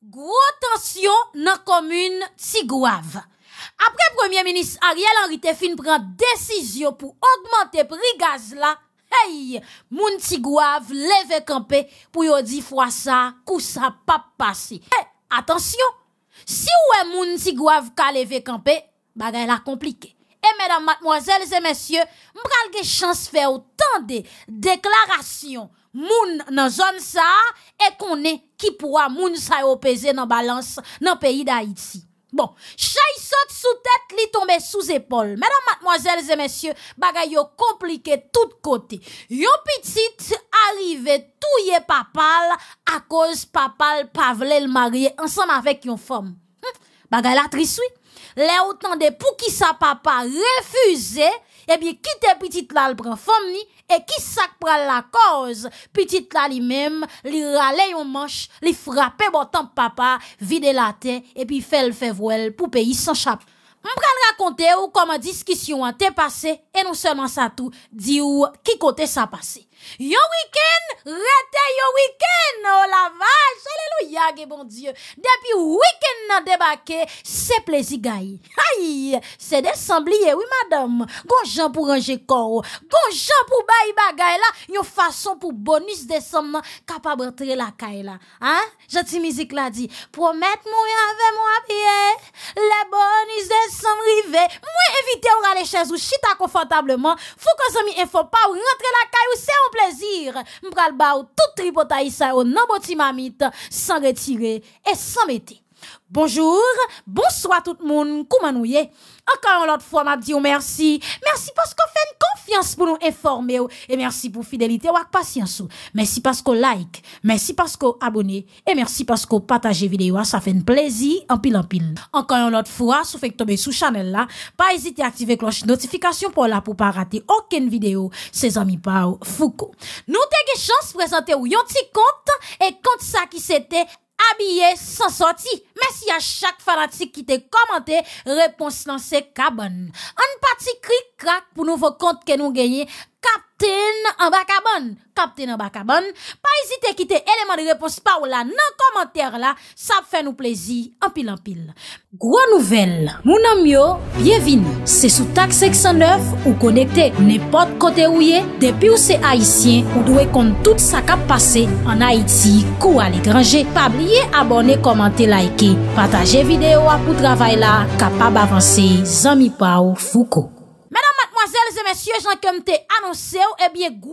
Gwo tansyon nan komoun tigouav. Apre premier minis Ariel Henri Teffin pran desisyon pou augmente pri gaz la, hey, moun tigouav leve kampe pou yo di fwa sa kou sa pa pase. Hey, atansyon, si wè moun tigouav ka leve kampe, bagay la komplike. E mèdam matmoazèl zè mèsyè, mbral ge chans fè ou tan de deklarasyon moun nan zone ça et qu'on est qui pourra moun ça yopese nan balance nan pays d'Haïti. Bon, chay saute sous tête, li tombe sous épaule. Mesdames, mademoiselles et messieurs, bagay yo compliqué tout côté. Yon petite tout touye papal à cause papal pavle le marié ensemble avec yon femme. Hm, bagay la trisoui. Le ou tande pou ki sa papa eh bien ki te petit la l'albre pran femme ni, et qui s'apprend la cause petite là lui-même li rale yon manche li frappe temps papa vide la tête et puis fait le fait pour pays sans chape le raconter ou comment discussion a été passée et non seulement ça tout dit ou qui côté ça passé Yo wikend, rete yo wikend Oh la vaj, aleluya ge bon die Depi wikend nan debake Se plezi gay Hai, se desambliye, oui madame Gonjan pou ranje koro Gonjan pou bayi bagay la Yon fason pou bonus desam nan Kapab rentre la kay la Joti mizik la di Promet mou yave mou apye Le bonus desam rive Mwen evite ou rale chèz ou chita konfantableman Fou konsomi enfo pa ou rentre la kay ou se ou plaisir, m'pralbao tout tripotaïsao, au yo sans retirer et sans mettre. Bonjour, bonsoir tout le monde, comment nous y Encore une autre fois, m'a dit oh, merci. Merci parce qu'on fait une confiance pour nous informer et merci pour fidélité ou patience. Merci parce qu'on like, merci parce qu'on abonne et merci parce qu'on partage vidéo, ça fait un plaisir en pile en pile. Encore une autre fois, si vous faites tomber sous channel là, pas hésiter à activer cloche notification pour là pour pas rater aucune vidéo. Ses amis Pau Foucault. Nous t'ai chance de présenter un petit compte et compte ça qui c'était habillé sans sortie. Merci à chaque fanatique qui t'a commenté. Réponse dans ces cabanes. Un petit cri crac pour nous compte que nous gagnons. Kaptene an baka bon, kaptene an baka bon, pa esite kite eleman de repos pa ou la nan komantere la, sa ap fè nou plezi an pil an pil. Gwa nouvel, mounan myo, bienvin, se sou tak 609 ou konekte nepot kote ou ye, depi ou se Haitien ou dwe kont tout sa kap pase an Haiti kou al ekranje, pa blye abone komante laike, pataje videyo ap ou travay la, kapab avanse, zami pa ou fuko. Mesdames, mademoiselles et messieurs, jan annoncé, te eh et bien, gros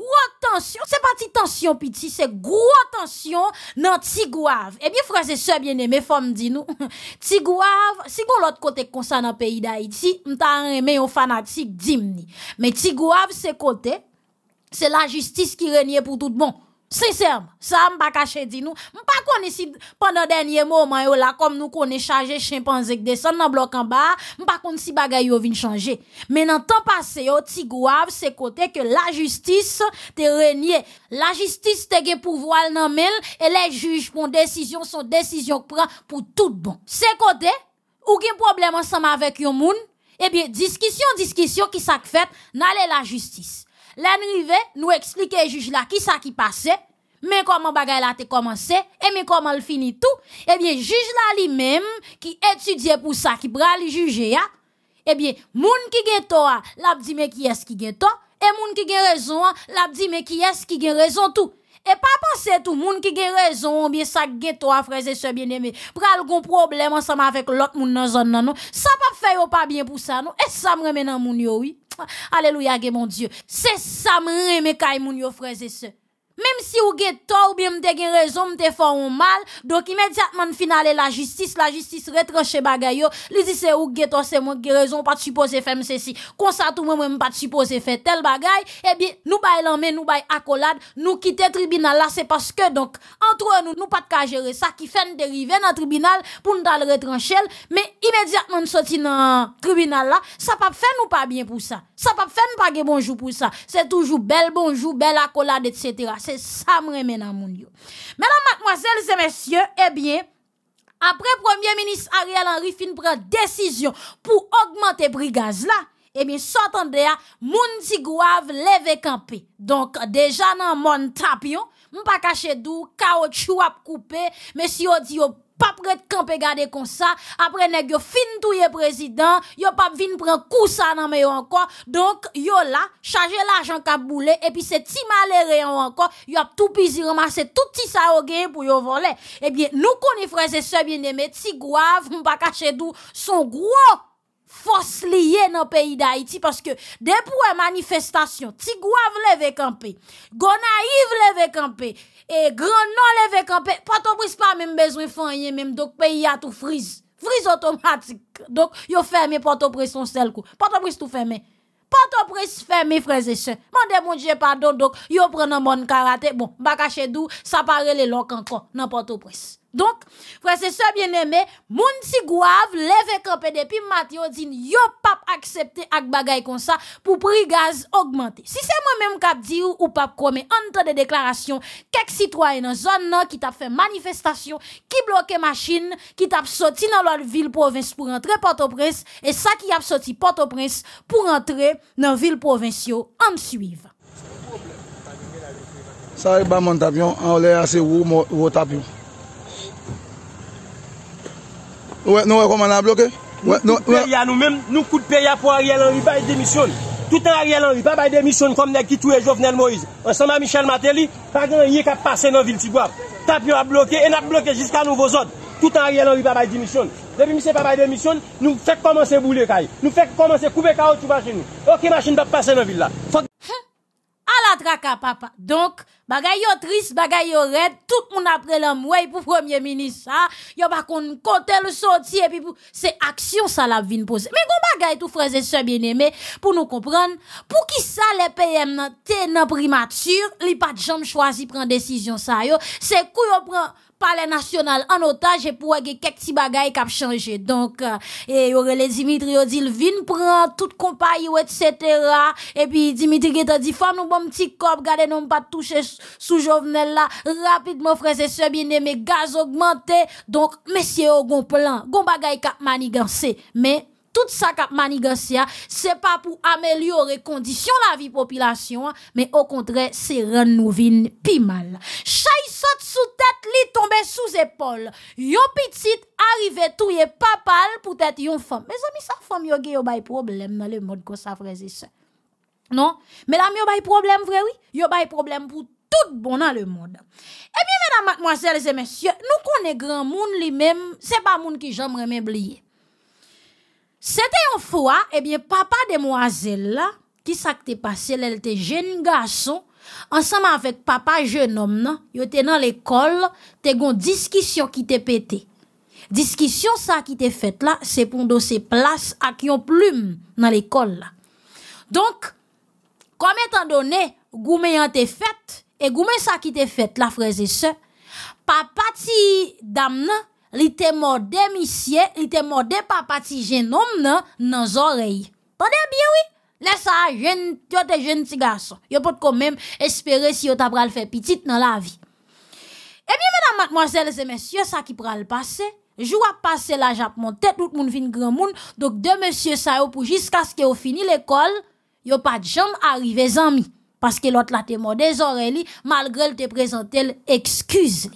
tension, c'est pas ti tension piti, c'est grosse tension dans Tigouave. Eh frère, et se bien aimés femme dit nous Tigouave, si l'autre côté kote ça dans le pays d'Haïti, mta aimé yon fanatique, dimni. Mais Tigouave ce côté, c'est la justice qui régnait pour tout le monde. Sincèrement, ça m'a pas caché dit nous. M'pas si pendant dernier moment là comme nous connaît charger chimpanzé qui descend dans bloc en bas, pas connait si bagay yo vinn changer. Mais dans temps passé yo Tigouave, c'est côté que la justice te régné. La justice te gen pouvoir nan et les juges prend décision son décision prend pour tout bon. C'est côté ou gen problème ensemble avec yon moun, eh bien discussion discussion qui s'est fait, n'allez la justice. Là nous expliquer juge là qui ça qui passait, mais comment bagaille là te commencé, et mais comment le finit tout. Eh bien, juge là lui-même, qui étudiait pour ça, qui le juger, ya, eh bien, moun qui ghetto, l'a dit mais qui est-ce qui ghetto, et moun qui gen raison, l'a dit mais qui est-ce qui gen raison tout. Et pas penser tout moun qui gen raison, bien ça ghetto à frères et sœurs bien-aimés, pral gon problème ensemble avec l'autre moun dans zone non. Ça pas faire pas bien pour ça non, et ça me remet dans moun yo oui. Alléluia, mon Dieu. C'est ça, me mes frères et sœurs. Mem si ou ge to, ou byen mte gen rezon, mte fon ou mal... ...dok imediatman finalè la jistis, la jistis retranche bagay yo... ...lisi se ou ge to, se mwen gen rezon, pati suppose fe mse si... ...konsa tou mwen mwen pati suppose fe tel bagay... ...ebyen eh nou bay lanmen, nou bay akolad, nou kite tribunal la... ...se paske donk, antre nou, nou pati kajere sa... ...ki fen derive nan tribunal pou nou dal retranche el... ...me imediatman soti nan tribunal la... ...sa pap fen ou pa bien pou sa? Sa pap fen pa gen bonjou pou sa? Se toujou bel bonjou, bel akolad, etc... Sam ça dans mon yo. Mesdames, mademoiselles et messieurs, messieurs, eh Premier Ministre Ariel Henry fin décision pour pour augmenter brigaz là et eh bien, à moun tigouav lever campé. Donc, déjà nan pas tapion, yo, mou pas dou, coupé, mais si pas prêt de camper garder comme ça après nèg yo fin touyer président yo pas vin un coup ça nan mais encore donc yo là charger l'argent qu'a boulé et puis c'est ti malheureux encore Y a tout pisi ramasser tout petit ça au gain pour yo voler Eh bien nous connaissons frères et sœurs bien-aimés ti grave on pas cacher d'où son gros force liée dans le pays d'Haïti parce que depuis manifestation, Tigouave lève campé, Gonaïve lève campé, et Grand Nord lève campé, pas ton pas même besoin de même donc pays a tout frise. Frise automatique. Donc, yo fermé port au son seul coup. Port-au-Prince tout fermé. Port-au-Prince fermé, frères et Mande mon Dieu pardon, donc, yo prend un bon karaté. Bon, bakache dou ça paraît les locs encore, dans Port-au-Prince. Donk, prosesor bien eme, moun si gouav leve kompe depi matyo din yo pap aksepte ak bagay kon sa pou pri gaz augmente. Si se moun menm kap di ou pap kome an ton de deklarasyon, kek sitwoye nan zon nan ki tap fe manifestasyon, ki bloke machin, ki tap soti nan lor vil provins pou rentre Port-au-Prince, e sa ki ap soti Port-au-Prince pou rentre nan vil provins yo, an msuiv. Sa e ba moun tap yon, an wle ase wou moun tap yon. Ouè nouè koman nan blokè. Nou kout pè ya nou mèm, nou kout pè ya pou a riel anri pa y demisyon. Tout an riel anri pa bay demisyon komnen ki tou e jovnen Moise. On san ma Michel Maté li, pa gen yè kap pase nan vil tigwap. Tap yo a blokè, en a blokè jiska nou vòzod. Tout an riel anri pa bay demisyon. Depi mi se pa bay demisyon, nou fèk komanse boulè kay. Nou fèk komanse koube kaoutu pa chenou. Oky masyne pa pase nan vil la. Donc, bagay triste, bagay red, tout moun après l'homme ouais pour premier ministre ça, yo pas kote le sorti et puis c'est action ça la vin pose. Mais bon, bagay tout frères et bien-aimés pour nous comprendre, pour qui ça les PM nan te primature, li pas de choisi prendre décision ça yo, c'est kou yo prend palais national en otage et pour avoir quelques petits bagailles qui ont changé. Donc, euh, et y les Dimitri, ils dit, vin prend toute compagnie, etc. Et puis, Dimitri a dit, femme, nous bon petit corps gardez nous pas toucher sous Jovenel là. Rapidement, frère c'est ce bien aimé, gaz augmenté. Donc, messieurs, gon plan, gon bagaille qui manigancé. Mais, tout ça cap manigancia, c'est pas pour améliorer condition la vie population, mais au contraire, c'est rendre nous vin pi mal. Chay saute sous tête li tombe sous épaule. Yon petite arrivé pas papal pour être yon femme. Mes amis, sa femme yo gen pas bay problème dans le monde comme ça, frères et ça Non? Mesdames, yo bay problème vrai oui? Yo bay problème pour tout bon dans le monde. Eh bien, mesdames, mademoiselles et messieurs, nous connaissons grand monde lui-même, c'est pas monde qui j'aimerais m'oublier. C'était une fois, eh bien, papa demoiselle là, qui s'est passé, elle était jeune garçon, ensemble avec papa jeune homme, non, était dans l'école, t'es une discussion qui t'est pété. Discussion, ça qui t'est faite là, c'est pour ces place à qui ont plume dans l'école Donc, comme étant donné, goumé en t'est fait et goumé ça qui t'est fait, la frères et sœurs, papa ti dame, li te mordé monsieur, il te mordé papa ti dans nan, nan zorey. Tande bien oui? Lè sa, tu es un jeune garçon. Yo pot quand même espérer si yo pral fè petit nan la vie. Eh bien, mesdames, mademoiselles et messieurs, ça qui pral passe, jou a passe la jap monte, tout moun vin grand monde. donc de messieurs sa yo pou jusqu'à ce que aient fini l'école, de pa arrivés arrive zami. Parce que l'autre la te mordé zorey oreilles, malgré le te présenté l'excuse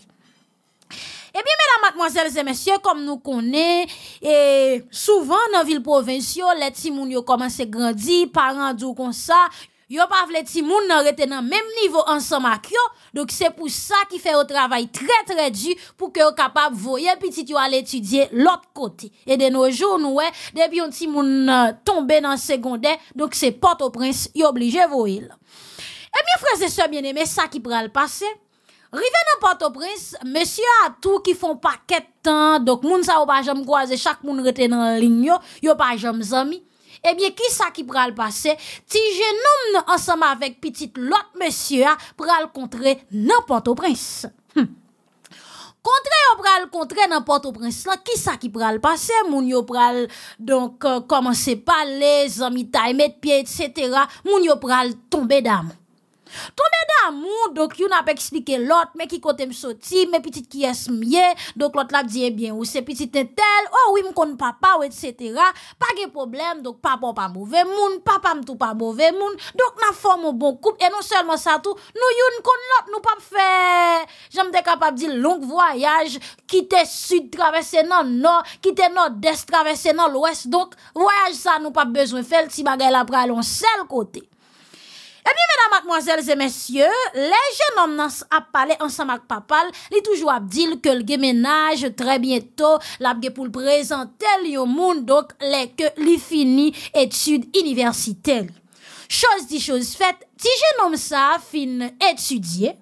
eh bien, mesdames, mademoiselles et messieurs, comme nous connaissons, et souvent dans la ville provinciale, les petits yo commencent à grandir, parents d'où comme ça, pas les petits rester dans même niveau ensemble eux. Donc, c'est pour ça qu'ils font un travail très, très dur pour que soient capable de voyer petit yo à l'étudier l'autre côté. Et de nos jours, nous, depuis un sont euh, tombé dans le secondaire, donc c'est porte au prince, sont obligé de Et Eh bien, frères et sœurs bien-aimés, ça qui prend le passé Rive nan Port-au-Prince, monsieur a qui font fon paket temps, donc moun sa ou pa jam kwaze, chaque moun rete nan ligne. yo, yo pa pas zami. Eh qui sa qui pral passe? ti jenom nom avec avec l'autre lot monsieur a pral kontre nan Port-au-Prince. Hm. Kontre yo pral contre nan Port-au-Prince la, qui sa qui pral passe, moun yo pral euh, commencer se parler, zami taille, met pied, etc. Moun yo pral tombe dame. Ton deda moun, dok yon ap eksplike lot, me ki kote msoti, me pitit ki esmye, dok lot lap diye bien ou se pitit netel, oh ou im kon papa ou etsetera, pa ge problem, dok papa mtou pa bove moun, papa mtou pa bove moun, dok nan fòm mou bon koup, e non selman sa tou, nou yon kon lot nou pap fe. Jom de kapap di long voyaj, kite sud travesse nan nor, kite nord destravesse nan lwes, dok voyaj sa nou pap bezwen fel, ti bagay la pra alon sel kote. E mi, mèdamak, mwazèl, zè mèsyè, lè jè nom nan ap pale ansamak papal, li toujou ap dil ke lge menaj, tre bientò, l ap ge pou l prezentel yo moun, dok lè ke li fini etud universitel. Chos di chos fèt, ti jè nom sa fin etudye,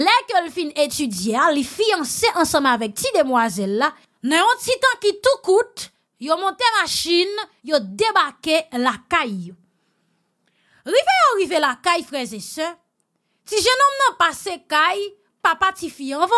lè ke l fin etudye, li fianse ansamak vek ti de mwazèl la, nè yon titan ki tou kout, yo monte machine, yo debake la kayo. Rive yon rive la kay freze si je jenom nan passe caille, papa ti fi en Donc,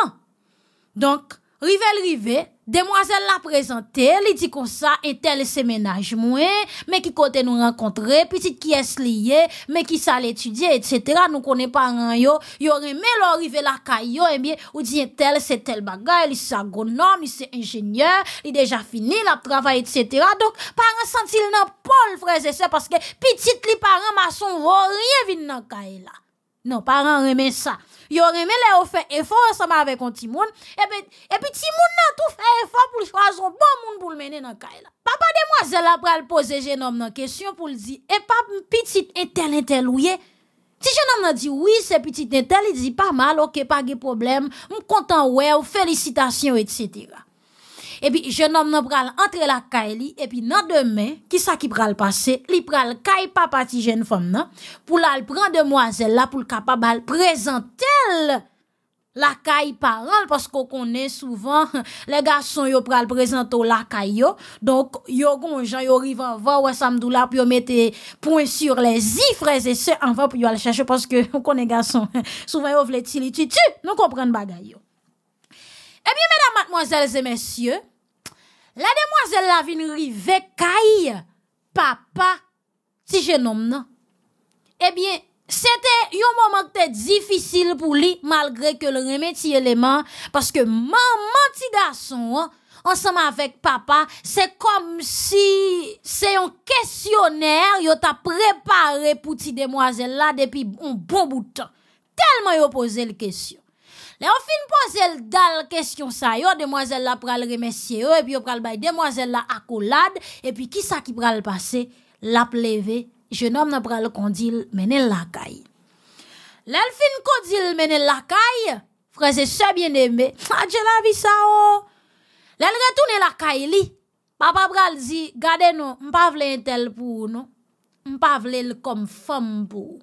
Donc, rivelle, rive, Demoiselle la prezante, li di kon sa, etel se menaj mwen, me ki kote nou renkontre, pitit ki es liye, me ki sa le etudye, etc. Nou konen paran yo, yo reme lorive la kay yo, eh ou di etel eh, se tel bagay, li se agonom, li se enjenyeur, li deja fini la travay, etc. Dok paran santil nan pol freze se, paske pitit li paran mason vo, rye vin nan kay la. Non, paran reme sa. Yo reme le ou fe efo resama avek ou ti moun. E pi ti moun nan tou fe efo pou li fwa zon bon moun pou l menen nan kay la. Papa de mwazel apre al pose genom nan kesyon pou li di, e pap m pitit etel etel ou ye? Ti genom nan di, oui se pitit etel, li di pa mal, ok, pa ge problem, m kontan we ou felicitasyon et setira. epi je nan nan pral entre lakay li, epi nan demen, ki sa ki pral pase, li pral kay pa pati jen fom nan, pou lal pran de mwazel la, pou l kapabal prezentel lakay paran, paskou konen souvan, le gason yo pral prezento lakay yo, donk yo gonjan yo rivan van, wesam dou la, pou yo mette pon sur le zi, freze se, anvan pou yo al chache, paskou konen gason, souvan yo vleti li, ti ti, nou konpren bagay yo. Epi mena mwazel ze mwasyon, La demoiselle la vin rive caille papa si je nomme, non. Eh bien, c'était un moment difficile pour lui malgré que le les élément parce que maman petit garçon ensemble avec papa, c'est comme si c'est un questionnaire yo t'a préparé pour ti demoiselle là depuis un bon bout de temps. Tellement a posé les question. Et on fin poser le dal question ça yo demoiselle la pral remercier et puis on pral la demoiselle la accolade et puis qui ça qui pral passer la plevé jeune homme pral kondil mené la caille. L'alfin kondil mené la caille frère c'est ça bien aimé. j'ai ah, la vie ça oh. retourne la caille li. Papa pral dit gardez nous, m'pa vle tel pour nous. M'pa vle comme femme pour.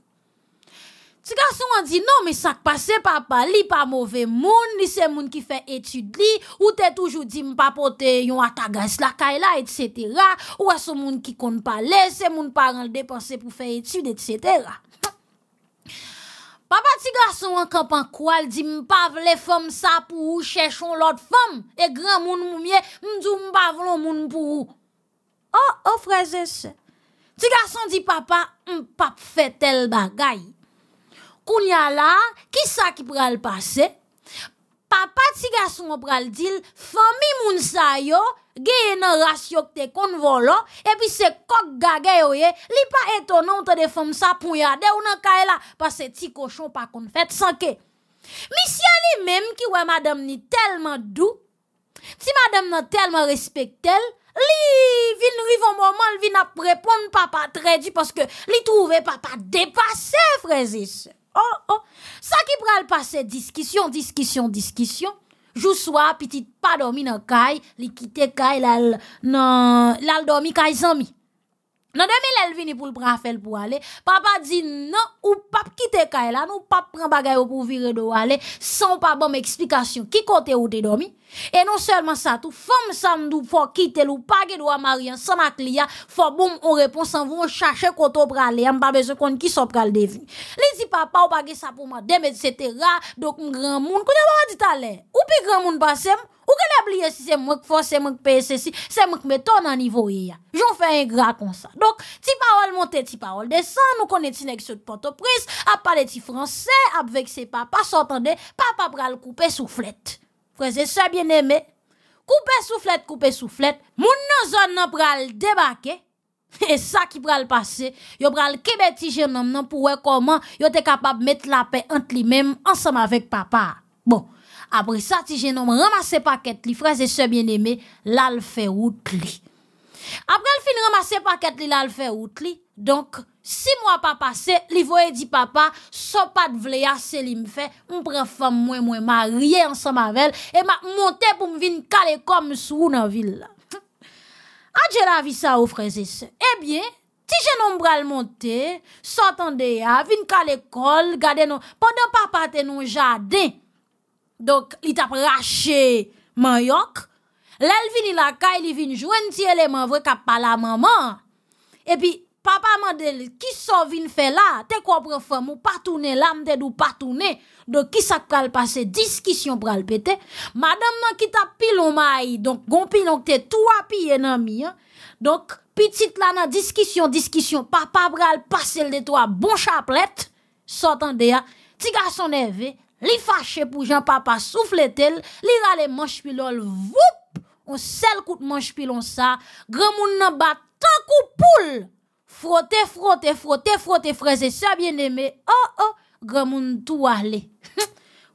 Ti gason an di, nan mi sak pase papa li pa mouve moun, li se moun ki fe etude li, ou te toujou di mpa pote yon akagaz lakay la, etsetera, ou a se moun ki kon pa le, se moun pa ran depanse pou fe etude, etsetera. Papa ti gason an kapan kwa, li di mpa vle fom sa pou ou cheshon lot fom, e gran moun moumye, mdou mpa vlo moun pou ou. O, o frazes, ti gason di papa, mpap fe tel bagayi. Kounya la, kisa ki pral pase? Papa ti gason pral dil, fomi moun sa yo, geye nan rasyok te kon volo, epi se kok gage yo ye, li pa eto nan te de fom sa pou ya de ou nan ka e la, pase ti kochon pa kon fet sanke. Misya li mem ki we madam ni telman dou, ti madam nan telman respekte el, li vin rivo mouman, li vin ap repon papa tre di, paske li trouve papa depase, frezise. oh, oh. Ça qui pral passer discussion, discussion, discussion. Jou soit petit, pas dormi dans caille, li kite caille la nan la dormi caille zami. Nan demi l'el vini pour le bras faire pour aller. Papa dit non ou pas quitter caille là, ou pas prend bagay pour virer de aller sans pas bonne explication. Qui côté ou t'es dormi? E non selman sa tou, fòm sa mdou fò kitel ou page dwa maryan san mak li ya, fòm boum ou reponsan vòm chache koto prale ya mba beze kon ki so prale de vi. Li ti papa ou page sa pou ma demet setera, dok m gran moun kote wawadit ale. Ou pi gran moun basem, ou ke le bliye si se mwenk fò, se mwenk pese si, se mwenk meton nan nivou ya. Joun fè yon gra kon sa. Dok, ti parol monte, ti parol desan, nou koneti nek sot potopris, ap pale ti franse, ap vek se papa, sotande, papa prale koupe sou flet. frères et sœurs bien-aimés, coupez soufflette, coupez soufflette, mon nan zone nan pral débarquer et ça qui pral passer, yo pral kebeti jeune homme nan pour comment yo te capable mettre la paix entre lui-même ensemble avec papa. Bon, après ça ti jeune ramasser paquet li frères et sœurs bien-aimés, là le fait route Apre l fin remase paket li la l fe out li, donk, si mwa pa pase, li voye di papa, so pat vle ya se li mfe, m pre fom mwen mwen, ma rye ansan ma vel, e ma monte pou m vin kale kom sou nan vil la. Adje ah, la vi sa ou freze se, e eh bie, ti jenon mbrel monte, sotan de ya, ah, vin kale kol, gade nou, pwede papa te nou jade, donk, li tap rache man yok, Lèl vini lakay, li vini jwen ti eleman vwe kap pala maman. E pi, papa mande, ki so vini fe la, te kwa prefèm ou patounen, lam ded ou patounen, do ki sak pral pase, diskisyon pral pete. Madame nan ki tap pilon mayi, donk gompi, donk te tou api enan mi. Donk, pi tit lana, diskisyon, diskisyon, papa pral pase lde to a bon chaplet. Sotan de ya, ti gason neve, li fache pou jan papa soufletel, li rale manch pilol, vup! on seul coup de manche pilon ça, grand moun nan bat tant coup poule. Frotte frotte frotte frotte frère et ça bien aimé Oh oh, grand moun tout aller.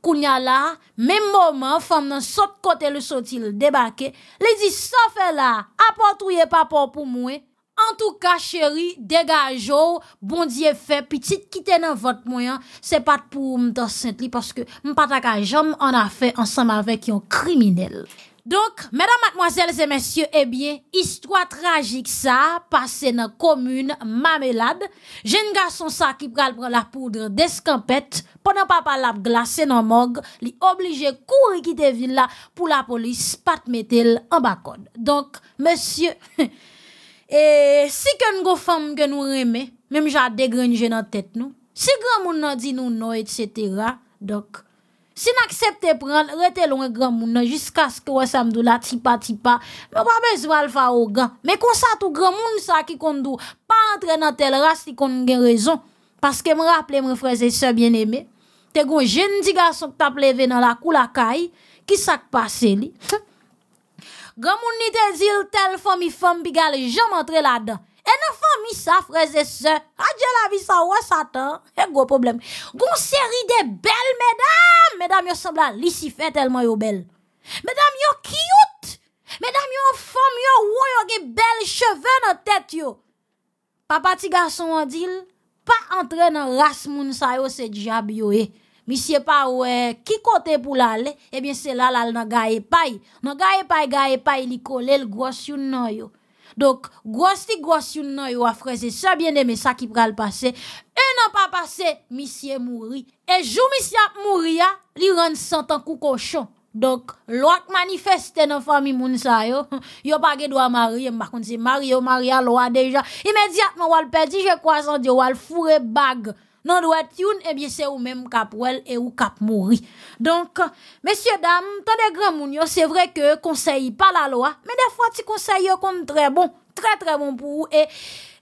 Kounya là, même moment, femme nan saute côté le sotil débarqué, les dit ça fait là, est papa pour moi. En tout cas, chérie, dégage bon Dieu fait, petite quitte dans votre moyen, c'est pas pour me saint parce que m'pataka ka jamais en affaire ensemble avec un criminel. Donc, mesdames, mademoiselles et messieurs, eh bien, histoire tragique ça, passé dans la commune Mamelade. Jeune garçon ça qui prend la poudre d'escampette, pendant papa l'a glacé dans morgue, li obligé courir quitter ville là pour la police pas mettre en bas code. Donc, monsieur et eh, si que une femme que nous aimons, même j'ai dégringé dans tête nous. Si grand monde dit nous non etc. Donc Sin aksepte pran, rete loun e gramoun nan, Jiska skwa samdou la tipa tipa, Mwen pa bezwa alfa ou gan, Mwen konsa tou gramoun sa ki kondou, Pa antre nan tel rasti kon gen rezon, Paske mwen rapple mwen freze se bien eme, Te goun jen di gasok tap leve nan la kou la kayi, Ki sak pase li. Gramoun ni te zil tel fomi fomi pi gal, Jam antre la dan, sa freze se, adje la vi sa wè satan, e eh, go problem goun seri de bel medam medam yo sembla lisifè telman yo bel medam yo kiyout medam yo fòm yo wò yo ge bel cheve nan tèt yo papati gason wè dil pa antre nan rasmoun sa yo se djab yo e mi se pa wè ki kote pou lal ebyen se lal al nan gaye pay nan gaye pay gaye pay li kole l gro syoun nan yo Donc, gros ti gros nan yo a freze sa bien aimé, ça qui pral passé Un an pas passé, Monsieur mouri. Et jour Monsieur ap mouri ya, li ren santan kou cochon. Donc, loi manifeste nan famille moun sa yo, yo pa ge dwa m'a mbakon se mari yo maria alwa déjà. Immédiatement, wal pedi je crois, san oual wal foure bag. Non doit youn, c'est eh c'est ou même kap et cap ou cap mourir. donc messieurs dames tant de grands moun c'est vrai que pas pas la loi. Mais des fois, tu conseilles comme très bon, très très bon pour ou, Et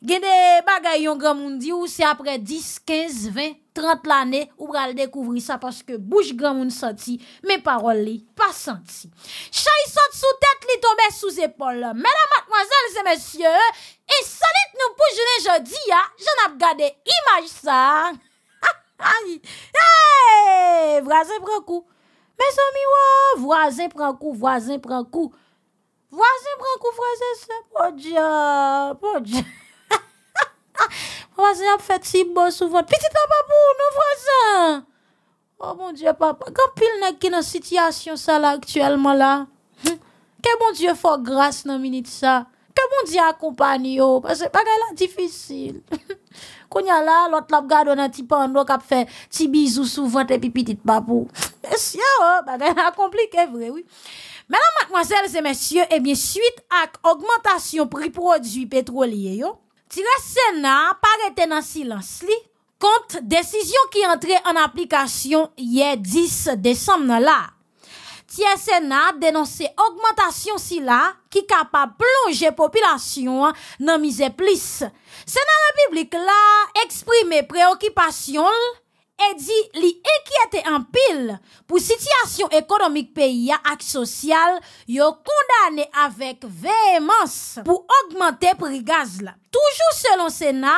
des de un grand gran c'est après ou c'est 10, 15, 20, 30 l'anè, ou bral dekouvri sa, paske bouche gran moun santi, men parol li, pa santi. Chayi sot sou tèt, li tobe sou zépol. Mèdèm matmoazèl, zè mèsyè, e solit nou poujounè jodi, ya, joun ap gade imaj sa. Ha, ha, hi, yey, vwazèm pran kou, mèso mi wò, vwazèm pran kou, vwazèm pran kou, vwazèm pran kou, vwazèm pran kou, mèdèm pran kou, mèdèm pran kou, Oh, voisin a fait si beau souvent. Petit papa pour nous, Oh mon Dieu, papa. Quand pile n'est qui dans situation ça actuellement là. Hum. Que bon Dieu fort grâce dans minute ça. Que bon Dieu accompagne Parce que c'est difficile. Quand y a là, l'autre la garde un petit pando qui fait petit bisou souvent et puis petit papou. Monsieur, c'est oh, compliqué vrai, oui. Mesdames, mademoiselles et messieurs, eh bien, suite à augmentation prix produits pétroliers, le Sénat par dans silence contre li, décision qui qui entrée en application hier 10 décembre, là, la. Sénat dénonçait augmentation si là qui capable plonger population non misère plus, Sénat République la exprimé préoccupation l, E di li ekiyete an pil pou sityasyon ekonomik peyi ya ak sosyal yo kondane avek vehemans pou augmente pri gaz la. Toujou selon sena,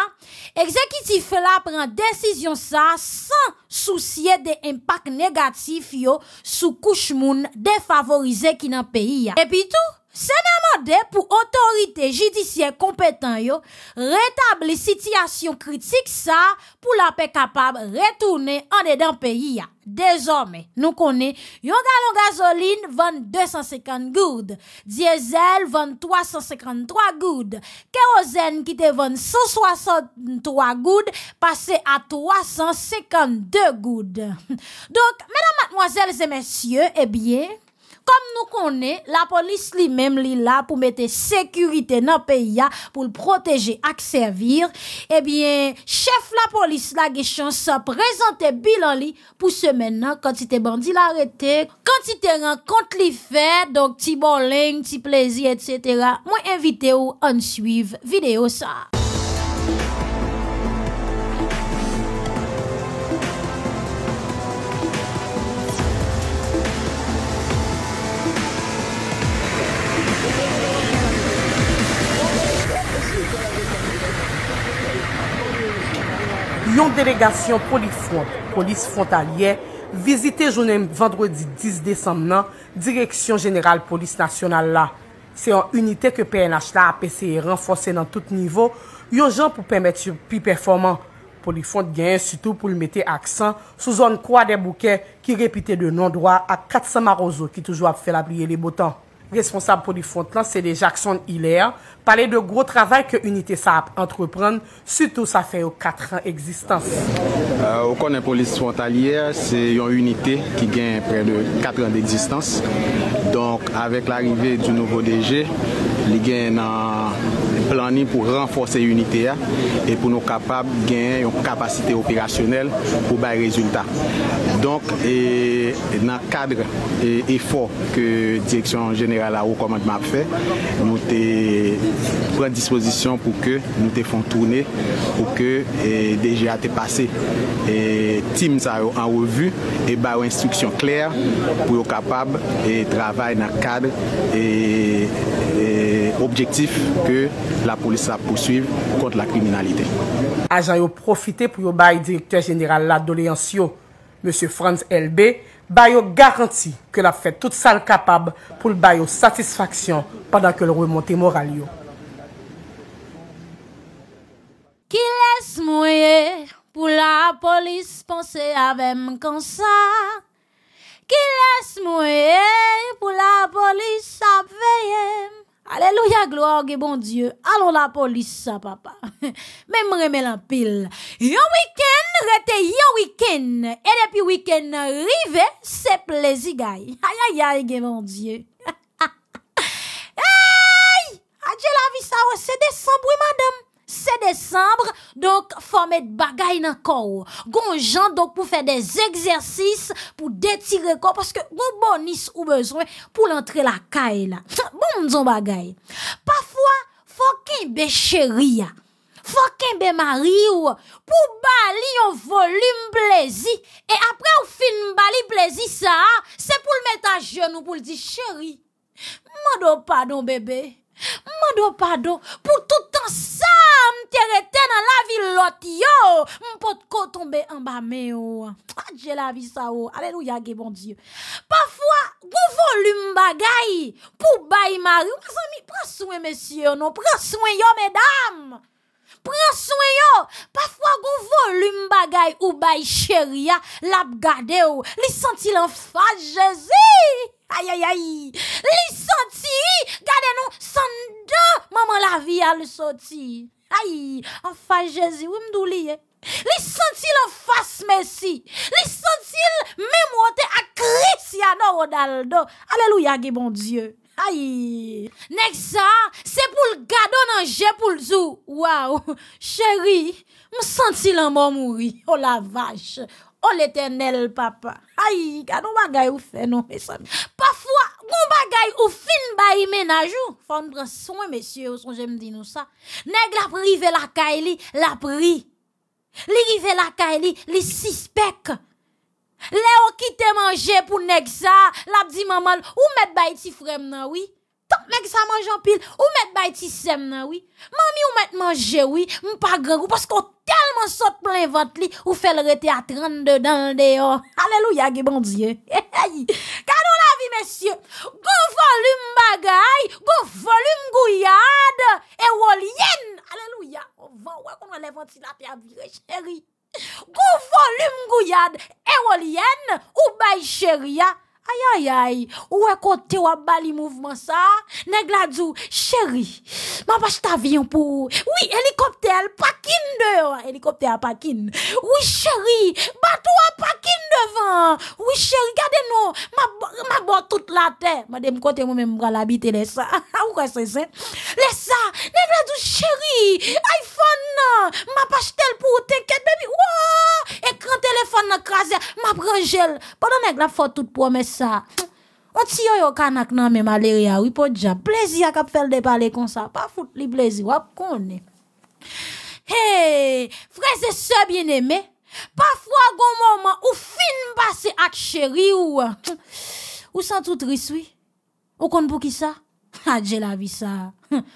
ekzekitif la pren desisyon sa san souciye de impak negatif yo sou kouch moun defavorize ki nan peyi ya. E pi tou? Senaman de pou otorite jidisyen kompetan yo, retabli sityasyon kritik sa pou la pe kapab retoune ane den peyi ya. Dezorme, nou konen, yon galon gazoline vande 250 goud, diesel vande 353 goud, kerozen kite vande 163 goud, pase a 352 goud. Donk, menan matmoazel zemensye, e bie... comme nous connaissons, la police lui-même li là pour mettre sécurité dans le pays, pour le protéger et servir. Eh bien, chef la police là, a chance présenter bilan lui pour ce maintenant, quand il bandit l'arrêté, quand il rencontre li fait, donc petit boling petit plaisir, etc. Moi, invité ou en suivre vidéo ça. yon delegasyon polis front, polis frontalier, vizite jounen vendredi 10 decemnen, direksyon jeneral polis nasyonal la. Se yon unitè ke PNH la apese e renfonse nan tout nivou, yon jan pou pemet pi performant. Polis front gen yon sitou pou l mette aksan sou zon kwa de bouke ki repite de non-dwa a 400 marozou ki toujou ap fè la blye le botan. responsable pou li font lan se de Jackson Hilaire, pale de gro travay ke unité sa ap entrepren, suto sa fè yo 4 an egzistans. Ou euh, konen polis fontalier, se yon unité ki gen prè de 4 an egzistans. Donk, avek l'arive du nouvo DG, li gen nan... plani pou renforse unitè ya pou nou kapab gen yon kapasite operasyonel pou bay rezultat. Donk, nan kadre e for ke direksyon jeneral a ou komad map fe, mou te pren disposisyon pou ke mou te fon tourne pou ke deje a te pase. Tim sa an revu e bay ou instruksyon kler pou yo kapab e travay nan kadre e Objektif ke la polis ap posuive kont la kriminalite. Ajan yo profite pou yo bayi direktor general la doleyans yo, Monsie Franz LB, bayi yo garanti ke la fè tout sal kapab pou l bayi yo satisfaksyon padan ke l remonte moral yo. Ki les mouye pou la polis ponse avem konsa, Ki les mouye pou la polis aveyem, Aleluya glo, ge bon dieu. Alon la polisa, papa. Men m reme lan pil. Yo wiken, rete yo wiken. E depi wiken, rive, se plezi gaye. Ayayay, ge bon dieu. Ay! Adje la vi sa wese de sanbwe, madame. c'est décembre, donc faut mettre bagaille dans le corps. Gon gens donc pour faire des exercices, pour détirer le corps, parce que bonnis ou besoin pour l'entrer la caille là. Bon, on bagaille. Parfois, faut qu'il chérie, faut qu'il mari ou, pour bali un volume plaisir. Et après, au fin bali plaisir ça, c'est pour le mettre à genoux, pour le dire chérie. M'en pardon bébé. Mando pardon pour tout temps ça m'te dans la ville lot yo pot ko tomber en bas mais oh j'ai la vie ça oh alléluia gé bon dieu parfois gros volume bagay pour bay mari mes amis prends soin messieurs non prends soin yo mesdames Pren soin yo, parfois goun volume bagay ou bay chéri la gade ou, li senti l'enfant jésus Aïe, aïe, aïe. Les sorti. gardez nous, sans maman la vie a le sorti. Aïe. Enfin, Jésus, oui, m'douliye. Li senti face Messi. Li senti l'mémoire à Cristiano Ronaldo. Alléluia, bon Dieu. Aïe. ça, c'est pour le gardon le jeu pour le zou. Waouh. Chérie, me senti l'amour mourir. Oh la vache. Oh, l'éternel, papa. Aïe, va bagay ou fait, non, mes amis. Parfois, gon bagay ou fin bay ménage Fon Faut soin, messieurs, ou son j'aime dire nous ça. Nèg la prive la kaili, la pri. Li rive la kaili, li suspect. Le ou te manje pour nèg ça, la dit maman, ou met bay ti frem nan, oui. Ton mèk sa manj anpil, ou mèk bay ti sèm nan wè? Mè mi ou mèk manjè wè, mèk pa grè wè, pòs kon telman sot plen vòt li, ou fèl rete a 32 dan de yo. Aleluya, ge bon diye. Kan nou la vi, mèsyè, gò volume bagay, gò bon volume gouyade, e wò liyen, aleluya, ou vò, wè kon an levon ti la pè a virè, chèri. Gò volume gouyade, e wò liyen, ou bay chèri ya, Aïe, aïe, aïe, ou est côté ou bali mouvement ça? Nèg du, chérie, ma pas t'avion pour, oui, hélicoptère, pakin de, hélicoptère, pakin. Oui, chérie, bateau à pakin devant. Oui, chérie, regardez nous, ma, ma tout toute la terre. Madame, côté moi-même, bras l'habiter, les ça. ou quoi c'est ça? Les ça, nèg la chérie, iPhone, ma telle tel pour, t'inquiète, baby, wow! Écran téléphone, crasé, ma gel Pendant nèg faut tout toute promesse, Ou ti yo yo kanak nan men maleri ya wipo dja Plezi ak ap fel de pale kon sa Pa foute li plezi wap kon e Heee Freze se bien eme Pa fwa gon mouman ou fin basse ak cheri ou Ou san tout riswi Ou kon pou ki sa Adje la vi sa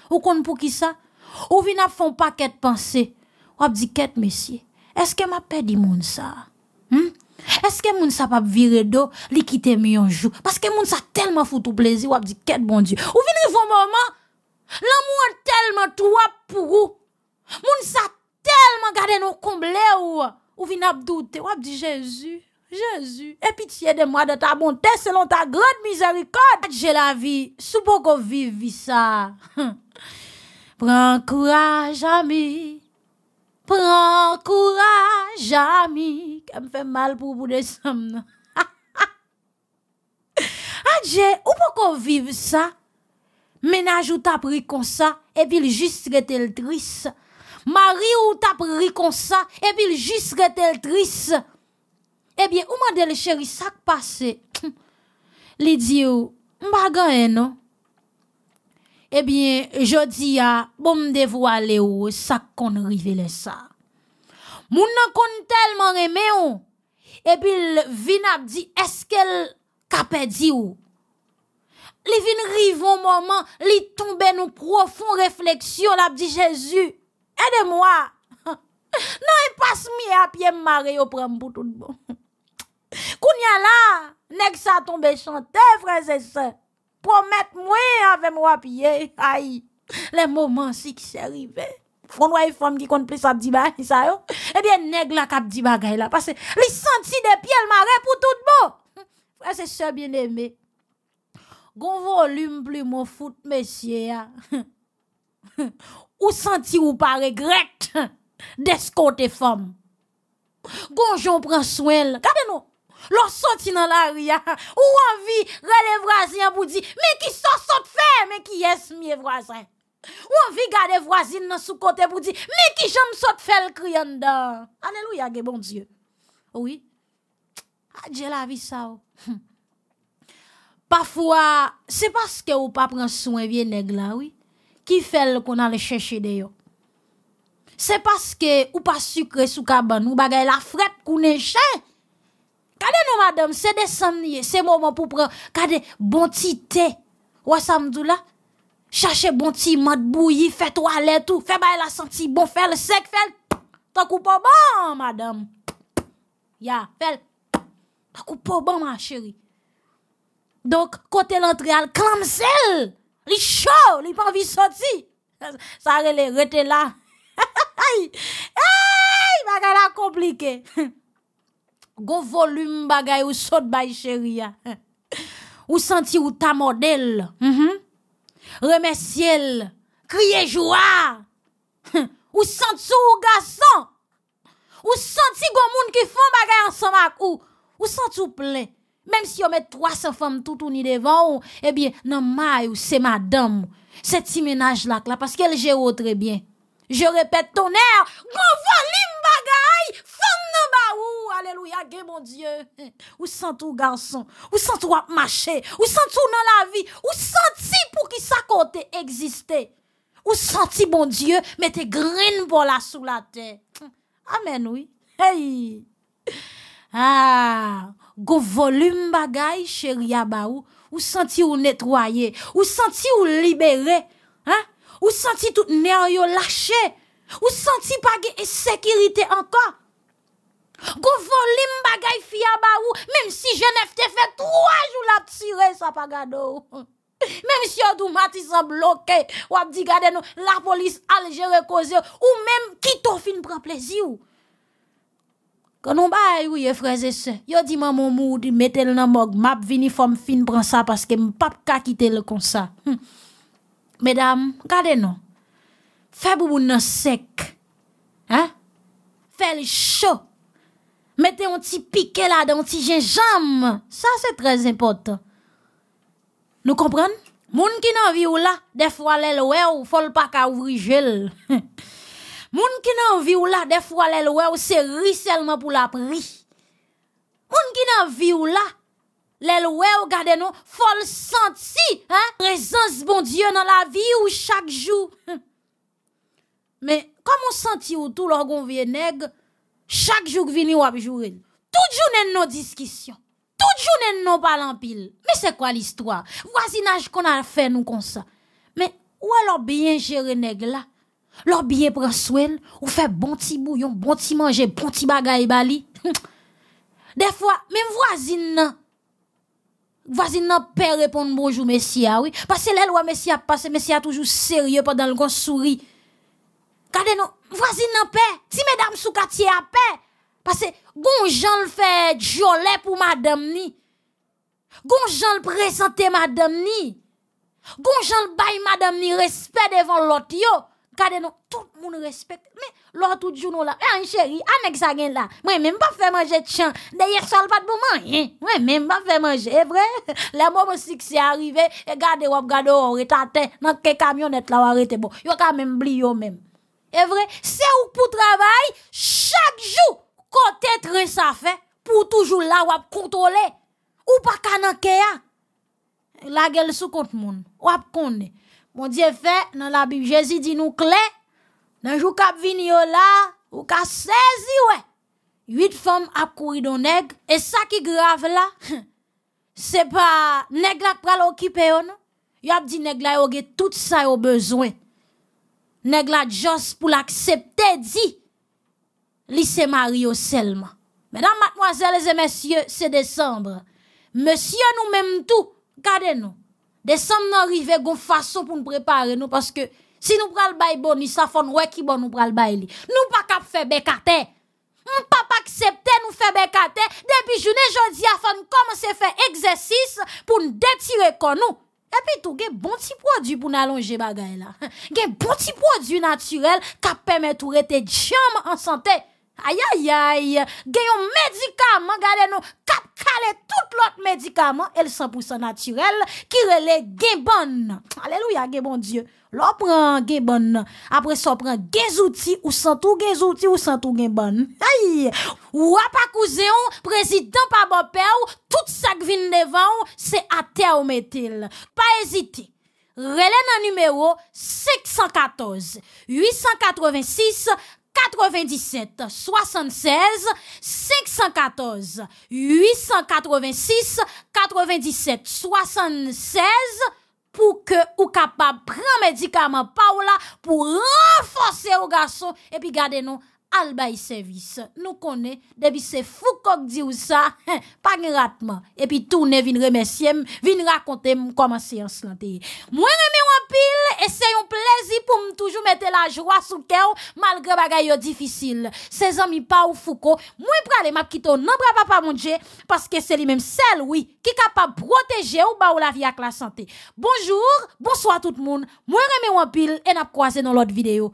Ou kon pou ki sa Ou vi nap fon pa ket panse Wap di ket mesye Eske ma pe di moun sa Hmm que moun sa les vire do, li kite mi yon parce que moun sa tellement foutou ou dit di ket bon Dieu Ou vini vos moment. l'amour est tellement trop pour pou ou. Moun sa tellement gade nou ou. Ou vini ap doute, ap di Jésus Jésus, et pitié de moi de ta bonté selon ta grande miséricorde. J'ai la vie, sous beaucoup vive ça. prends courage, ami. Prends courage, ami elle me fait mal pour vous descendre. Adje, ah, ou qu'on vivre ça? Ménage ou t'as pris comme ça, et puis juste que t'es triste. Marie ou t'as pris comme ça, et puis juste que t'es triste. Eh bien, où m'a dit le chéri, ça qui passe? Lidi ou, m'a gagné, non? Eh bien, je dis à, bon, me dévoile où ça qu'on révèle ça. Moun nan kon tellement reme ou. Et pil vin dit est-ce qu'elle kapè di ou. Li vin rivon moment li tombe nou profond réflexion, l'a dit Jésus aide-moi. Non, Nan passe pas mi pied maré mare yo prem pou tout bon. Koun là, nèg nek sa tombe chante et se. Promet moi ave moi pied, Ay, Les moments si qui se on voit les femme qui compte plus sa dit ça et bien nègre la cap dit bagay là parce que il senti des pieds marre pour tout beau frère c'est sûr bien aimé gon volume plus mon foot messieurs ou senti ou pas regret d'escorter femme gonjon prend soin regardez nous L'on sorti dans la ria, ou envie, relève voisin pour dire, mais qui s'en sort fait, mais qui est-ce, mes voisins? Ou vit garder voisine dans sous côté pour dire mais qui j'aime saute faire le criant Alléluia, bon Dieu. Oui. Adieu ah, la vie ça. Oh. Hum. Parfois, c'est parce que ou pas prend soin vieux de là, oui. Qui fait qu'on a le chercher d'ailleurs. C'est parce que ou pas sucré sous cabane, ou pas la frette qu'on est Quand on est madame, c'est descendre, c'est moment pour prendre kade bon tité. Ou ça me là? Chache bon ti de bouillie. fait toilette tout. fait bay la senti bon, fait le sec. fait le Takou pas bon, madame. Ya, fait le Takou po bon, ma chérie. Donc, kote l'entrée, al klamsel. Li chaud, li pas soti. Sa rele rete la. Ay, ay, bagay la compliqué. Go volume bagay ou sot bay chérie. Ou senti ou ta modèle Mm-hmm remercier, Criez joie. Ou senti ou garçon. Ou senti gon moun qui font bagay ensemble avec ou. Ou senti plein. Même si on met 300 femmes tout ni devant ou, eh bien, non, maille ou c'est madame. C'est si là, là parce qu'elle gère très bien. Je répète ton air, alléluia, mon Dieu. Ou sans tout garçon, ou sans tout marcher, ou sans tout dans la vie, ou senti pour qui sa côté exister. Ou senti bon Dieu, mettez Green pour la sous la terre. Amen, oui. Hey. Ah, go volume bagay, chéri abaou. Ou senti ou nettoyer, ou senti ou libérer, hein? Ou senti tout nerf lâché, ou senti pas de sécurité encore. Gouvo lim bagay fya ba ou Mem si jenef te fe Troaj ou la tsyre sa pa gado Mem si yo dou mati san bloke Ou ap di gade nou La polis alje rekoze Ou mem ki to fin pren plezi ou Konon bay ou ye freze se Yo di maman mou Di metel nan mok Map vini fom fin pren sa Paske m pap kakite le konsa hm. Medam gade nou Fè boubou nan sek Fè li chok Mettez un petit piquet là, dans un petit gingembre. Ça, c'est très important. Nous comprenons? Moun qui n'en vit ou là, des fois l'el ouais ou faut pas qu'à ouvrir gel. Moun qui n'en vit ou là, des fois l'el ou c'est seulement pour la pri. Moun qui n'en vit ou là, l'el ou gade nous, faut le sentir, hein, présence bon Dieu dans la vie ou chaque jour. Mais comment senti ou tout l'orgon vient nègre chaque jour que ou à Tout jour nous nos discussions. Tout jour nous nos pile. Mais c'est quoi l'histoire? Voisinage qu'on a fait nous comme ça. Mais ou alors bien gérer nèg là? bien prend soin, ou faire bon petit bouillon, bon petit manger, bon petit bagaille bali. Des fois, même voisine nan, voisine peut pas répondre « bonjour, messieurs, ah oui. Parce que l'elle a messieurs passe, messieurs toujours sérieux pendant le grand sourire. Kade nou voisine paix si mesdames sous quartier à paix parce que bon jan le fait pour madame ni, Gon jan présenter madame ni, Gon jan le madame madame ni respect devant l'autre, yo, tout moun respect. Mais lot jour nous la, Eh, an chéri, an la, mwen même pas fè manje tchan, deye sal pas man, hein. manger. » même pas fè manje, faire vrai? le mou si arrivé, arrive, e gade wap gade ou retate, nan ke là la arrête bo, yo ka même bli yo même. Et vrai, c'est ou pour travail, chaque jour, quand côté train ça fait, pour toujours là ou à contrôler. Ou pas kananquea. La gueule sous compte moun. Ou à connaître. Mon Dieu fait, dans la Bible, Jésus dit nous clé, dans le jour qu'a vini là, ou qu'a saisi, ouais. Huit femmes a couru dans nèg, et ça qui grave là, c'est pas nèg là qui pral occupé, non? Y'a dit nèg là, y'a tout ça au besoin nèg jos pour l'accepter dit li Mario Selma. Mesdames, mademoiselles et messieurs, c'est décembre. Monsieur nous-mêmes tout, gardez-nous. Décembre nous arrive gon façon pour nous préparer nous parce que si nous pral bail boni, ça fon ouais qui bon nous pral bail li. Nous pas cap faire cartes. Nous pas accepter nous faire cartes. depuis journée jodi a fon à faire exercice pour nous détirer nous. epi tou gen bon ti prodjou pou nan lonje bagay la. Gen bon ti prodjou naturel ka pemet ou rete diyam ansante Aïe, aïe, aïe. Gayon médicament, gade nous, cap tout l'autre médicament, elle 100% naturel, qui relè bonne, Alléluia, bon Dieu. L'on prend bonne, Après ça, prend des outils, ou sans tout outils, ou sans tout Aïe. Ou à pas président pas bon père, tout ça qui vient devant, c'est à terre ou metil. Pas hésiter. Relè nan numéro 614 886 97, 76, 514, 886, 97, 76, pou ke ou kapap pran medikaman pa ou la, pou renfonse ou gason, epi gade nou, albay service. Nous connaît depuis c'est Foucault dit ça, pas gratuitement. Et puis tout ne remercier, vin raconter comment en santé. Moi en pile et c'est un plaisir pour me toujours mettre la joie sous cœur malgré bagaille difficile. Ses amis pas ou Foucault, moi pour aller m'abriter, non bra papa mon Dieu parce que c'est lui même celle oui qui capable protéger ou ba ou la vie avec la santé. Bonjour, bonsoir tout le monde. Moi reme en pile et n'a croisé dans l'autre vidéo.